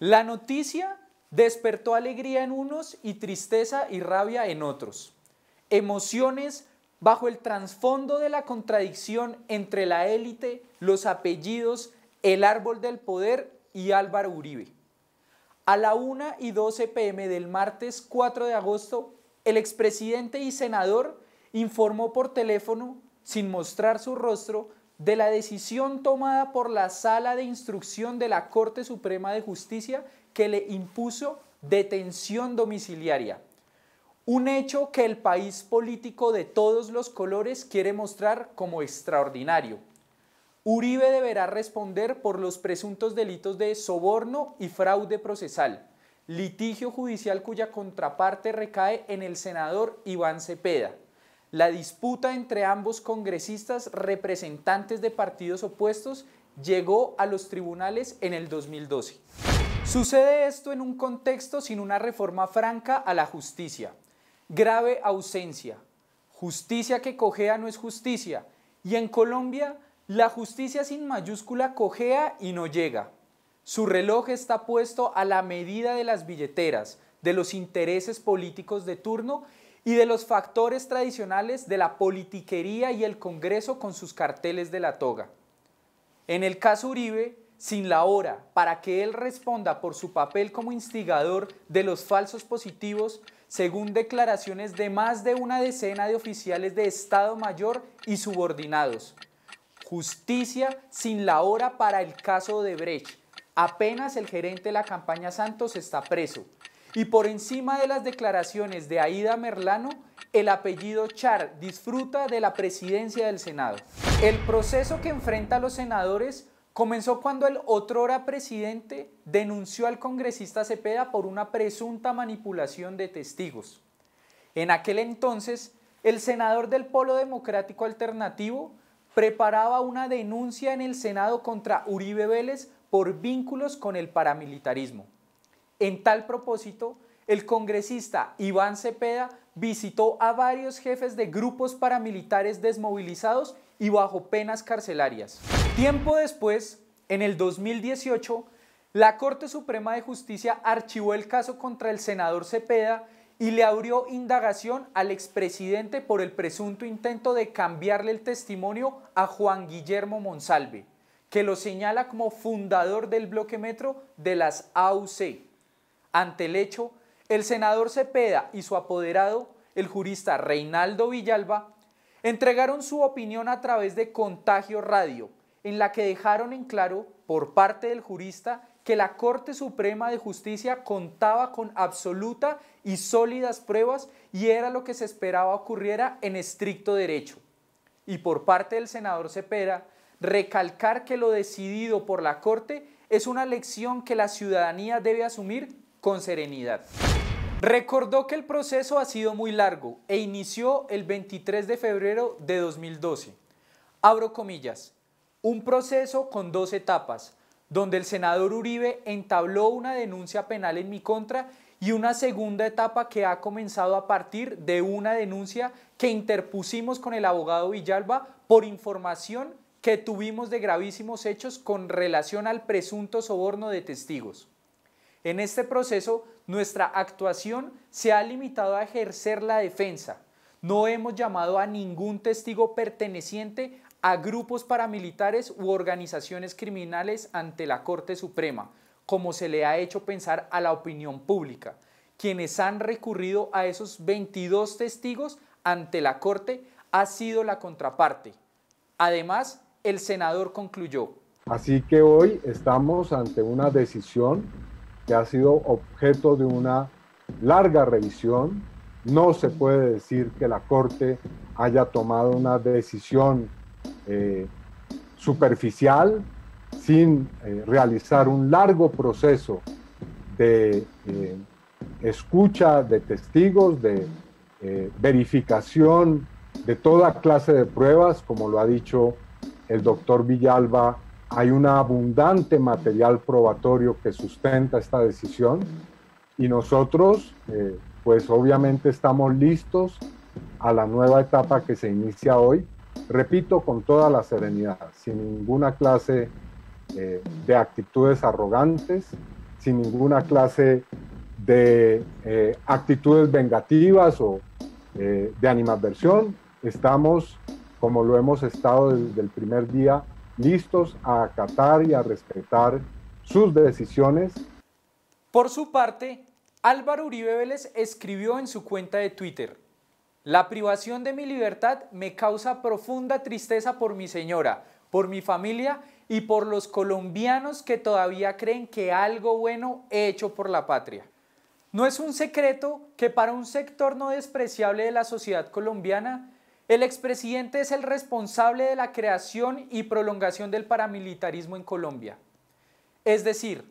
La noticia despertó alegría en unos y tristeza y rabia en otros. Emociones bajo el trasfondo de la contradicción entre la élite, los apellidos, el árbol del poder y Álvaro Uribe. A la 1 y 12 pm del martes 4 de agosto, el expresidente y senador informó por teléfono, sin mostrar su rostro, de la decisión tomada por la Sala de Instrucción de la Corte Suprema de Justicia que le impuso detención domiciliaria. Un hecho que el país político de todos los colores quiere mostrar como extraordinario. Uribe deberá responder por los presuntos delitos de soborno y fraude procesal, litigio judicial cuya contraparte recae en el senador Iván Cepeda. La disputa entre ambos congresistas representantes de partidos opuestos llegó a los tribunales en el 2012. Sucede esto en un contexto sin una reforma franca a la justicia. Grave ausencia. Justicia que cojea no es justicia. Y en Colombia, la justicia sin mayúscula cojea y no llega. Su reloj está puesto a la medida de las billeteras, de los intereses políticos de turno y de los factores tradicionales de la politiquería y el Congreso con sus carteles de la toga. En el caso Uribe, sin la hora para que él responda por su papel como instigador de los falsos positivos, según declaraciones de más de una decena de oficiales de Estado Mayor y subordinados. Justicia sin la hora para el caso de Brecht. Apenas el gerente de la campaña Santos está preso. Y por encima de las declaraciones de Aida Merlano, el apellido Char disfruta de la presidencia del Senado. El proceso que enfrenta a los senadores comenzó cuando el otrora presidente denunció al congresista Cepeda por una presunta manipulación de testigos. En aquel entonces, el senador del Polo Democrático Alternativo preparaba una denuncia en el Senado contra Uribe Vélez por vínculos con el paramilitarismo. En tal propósito, el congresista Iván Cepeda visitó a varios jefes de grupos paramilitares desmovilizados y bajo penas carcelarias. Tiempo después, en el 2018, la Corte Suprema de Justicia archivó el caso contra el senador Cepeda y le abrió indagación al expresidente por el presunto intento de cambiarle el testimonio a Juan Guillermo Monsalve, que lo señala como fundador del bloque metro de las AUC. Ante el hecho, el senador Cepeda y su apoderado, el jurista Reinaldo Villalba, entregaron su opinión a través de Contagio Radio, en la que dejaron en claro por parte del jurista que la Corte Suprema de Justicia contaba con absoluta y sólidas pruebas y era lo que se esperaba ocurriera en estricto derecho. Y por parte del senador Cepeda, recalcar que lo decidido por la Corte es una lección que la ciudadanía debe asumir con serenidad. Recordó que el proceso ha sido muy largo e inició el 23 de febrero de 2012. Abro comillas, un proceso con dos etapas, donde el senador Uribe entabló una denuncia penal en mi contra y una segunda etapa que ha comenzado a partir de una denuncia que interpusimos con el abogado Villalba por información que tuvimos de gravísimos hechos con relación al presunto soborno de testigos. En este proceso, nuestra actuación se ha limitado a ejercer la defensa. No hemos llamado a ningún testigo perteneciente a grupos paramilitares u organizaciones criminales ante la Corte Suprema, como se le ha hecho pensar a la opinión pública, quienes han recurrido a esos 22 testigos ante la Corte ha sido la contraparte. Además, el senador concluyó. Así que hoy estamos ante una decisión ha sido objeto de una larga revisión. No se puede decir que la Corte haya tomado una decisión eh, superficial sin eh, realizar un largo proceso de eh, escucha de testigos, de verificación de toda clase de pruebas, como lo ha dicho el doctor Villalba hay un abundante material probatorio que sustenta esta decisión y nosotros, eh, pues obviamente estamos listos a la nueva etapa que se inicia hoy, repito, con toda la serenidad, sin ninguna clase eh, de actitudes arrogantes, sin ninguna clase de eh, actitudes vengativas o de animadversión. Estamos, como lo hemos estado desde el primer día, listos a acatar y a respetar sus decisiones. Por su parte, Álvaro Uribe Vélez escribió en su cuenta de Twitter, La privación de mi libertad me causa profunda tristeza por mi señora, por mi familia y por los colombianos que todavía creen que algo bueno he hecho por la patria. No es un secreto que para un sector no despreciable de la sociedad colombiana, el expresidente es el responsable de la creación y prolongación del paramilitarismo en Colombia. Es decir,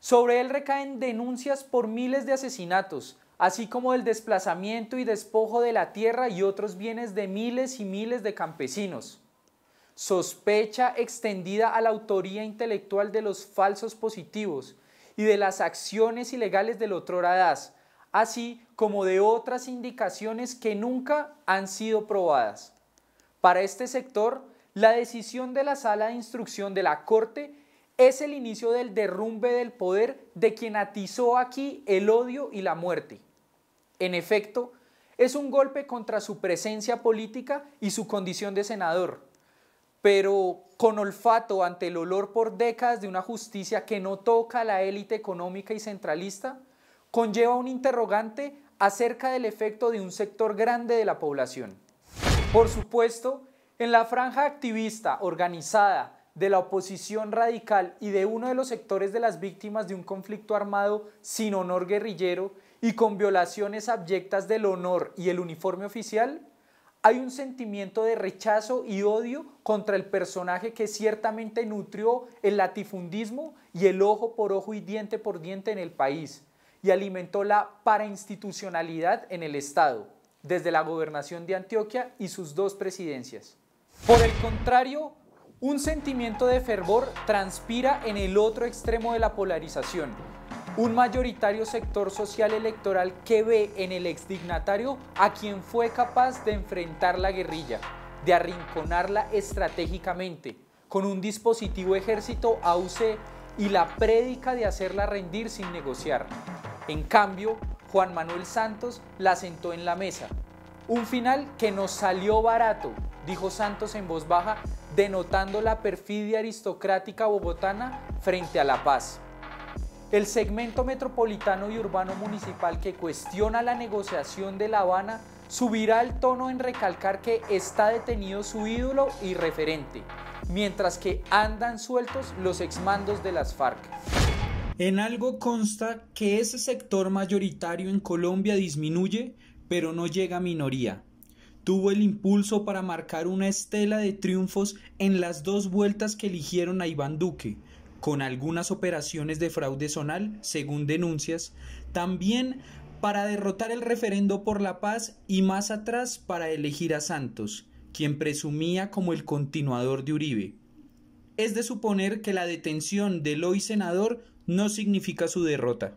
sobre él recaen denuncias por miles de asesinatos, así como el desplazamiento y despojo de la tierra y otros bienes de miles y miles de campesinos. Sospecha extendida a la autoría intelectual de los falsos positivos y de las acciones ilegales del otro así como de otras indicaciones que nunca han sido probadas. Para este sector, la decisión de la sala de instrucción de la Corte es el inicio del derrumbe del poder de quien atizó aquí el odio y la muerte. En efecto, es un golpe contra su presencia política y su condición de senador, pero con olfato ante el olor por décadas de una justicia que no toca a la élite económica y centralista, conlleva un interrogante acerca del efecto de un sector grande de la población. Por supuesto, en la franja activista organizada de la oposición radical y de uno de los sectores de las víctimas de un conflicto armado sin honor guerrillero y con violaciones abyectas del honor y el uniforme oficial, hay un sentimiento de rechazo y odio contra el personaje que ciertamente nutrió el latifundismo y el ojo por ojo y diente por diente en el país, y alimentó la parainstitucionalidad en el Estado, desde la gobernación de Antioquia y sus dos presidencias. Por el contrario, un sentimiento de fervor transpira en el otro extremo de la polarización, un mayoritario sector social electoral que ve en el exdignatario a quien fue capaz de enfrentar la guerrilla, de arrinconarla estratégicamente, con un dispositivo ejército AUC y la prédica de hacerla rendir sin negociar. En cambio, Juan Manuel Santos la sentó en la mesa. Un final que nos salió barato, dijo Santos en voz baja, denotando la perfidia aristocrática bogotana frente a La Paz. El segmento metropolitano y urbano municipal que cuestiona la negociación de La Habana subirá el tono en recalcar que está detenido su ídolo y referente, mientras que andan sueltos los exmandos de las FARC. En algo consta que ese sector mayoritario en Colombia disminuye, pero no llega a minoría. Tuvo el impulso para marcar una estela de triunfos en las dos vueltas que eligieron a Iván Duque, con algunas operaciones de fraude zonal, según denuncias, también para derrotar el referendo por la paz y más atrás para elegir a Santos, quien presumía como el continuador de Uribe. Es de suponer que la detención del hoy senador no significa su derrota.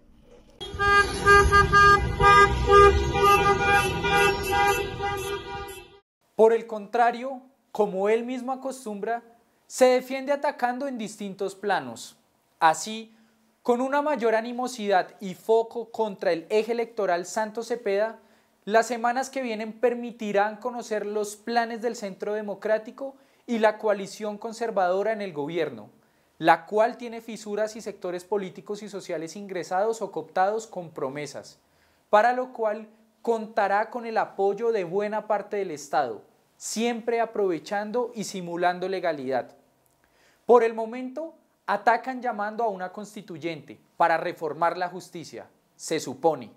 Por el contrario, como él mismo acostumbra, se defiende atacando en distintos planos. Así, con una mayor animosidad y foco contra el eje electoral Santos Cepeda, las semanas que vienen permitirán conocer los planes del Centro Democrático y la coalición conservadora en el gobierno, la cual tiene fisuras y sectores políticos y sociales ingresados o cooptados con promesas, para lo cual contará con el apoyo de buena parte del Estado, siempre aprovechando y simulando legalidad. Por el momento, atacan llamando a una constituyente para reformar la justicia, se supone,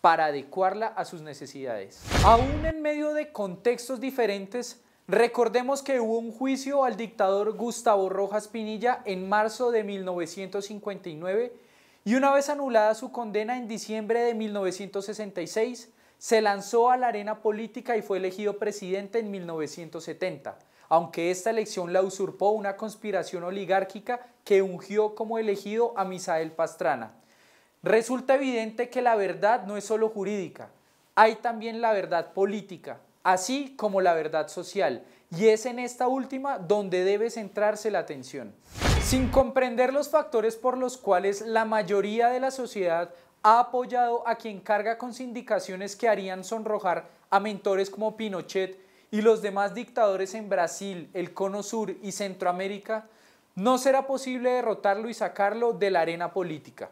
para adecuarla a sus necesidades. Aún en medio de contextos diferentes, Recordemos que hubo un juicio al dictador Gustavo Rojas Pinilla en marzo de 1959 y una vez anulada su condena en diciembre de 1966, se lanzó a la arena política y fue elegido presidente en 1970, aunque esta elección la usurpó una conspiración oligárquica que ungió como elegido a Misael Pastrana. Resulta evidente que la verdad no es solo jurídica, hay también la verdad política, así como la verdad social, y es en esta última donde debe centrarse la atención. Sin comprender los factores por los cuales la mayoría de la sociedad ha apoyado a quien carga con sindicaciones que harían sonrojar a mentores como Pinochet y los demás dictadores en Brasil, el Cono Sur y Centroamérica, no será posible derrotarlo y sacarlo de la arena política.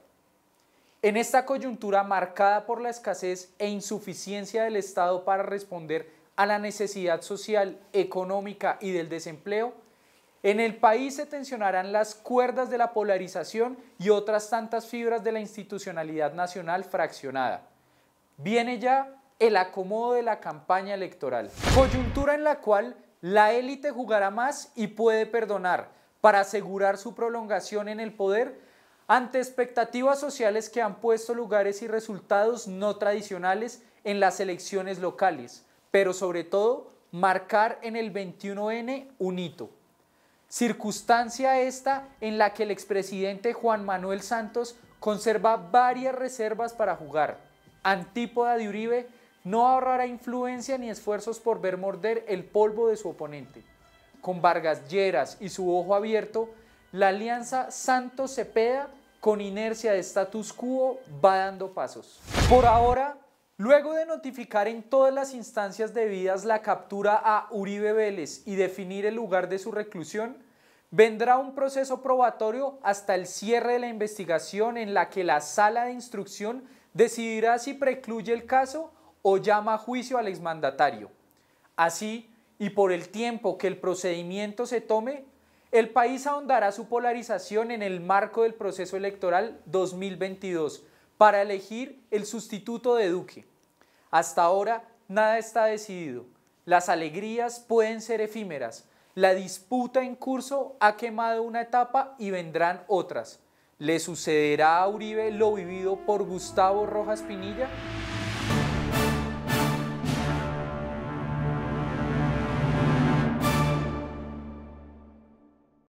En esta coyuntura marcada por la escasez e insuficiencia del Estado para responder a la necesidad social, económica y del desempleo, en el país se tensionarán las cuerdas de la polarización y otras tantas fibras de la institucionalidad nacional fraccionada. Viene ya el acomodo de la campaña electoral, coyuntura en la cual la élite jugará más y puede perdonar para asegurar su prolongación en el poder ante expectativas sociales que han puesto lugares y resultados no tradicionales en las elecciones locales, pero sobre todo marcar en el 21N un hito. Circunstancia esta en la que el expresidente Juan Manuel Santos conserva varias reservas para jugar. Antípoda de Uribe no ahorrará influencia ni esfuerzos por ver morder el polvo de su oponente. Con Vargas Lleras y su ojo abierto, la alianza Santos-Cepeda con inercia de status quo va dando pasos. Por ahora, Luego de notificar en todas las instancias debidas la captura a Uribe Vélez y definir el lugar de su reclusión, vendrá un proceso probatorio hasta el cierre de la investigación en la que la sala de instrucción decidirá si precluye el caso o llama a juicio al exmandatario. Así, y por el tiempo que el procedimiento se tome, el país ahondará su polarización en el marco del proceso electoral 2022 para elegir el sustituto de Duque. Hasta ahora nada está decidido. Las alegrías pueden ser efímeras. La disputa en curso ha quemado una etapa y vendrán otras. ¿Le sucederá a Uribe lo vivido por Gustavo Rojas Pinilla?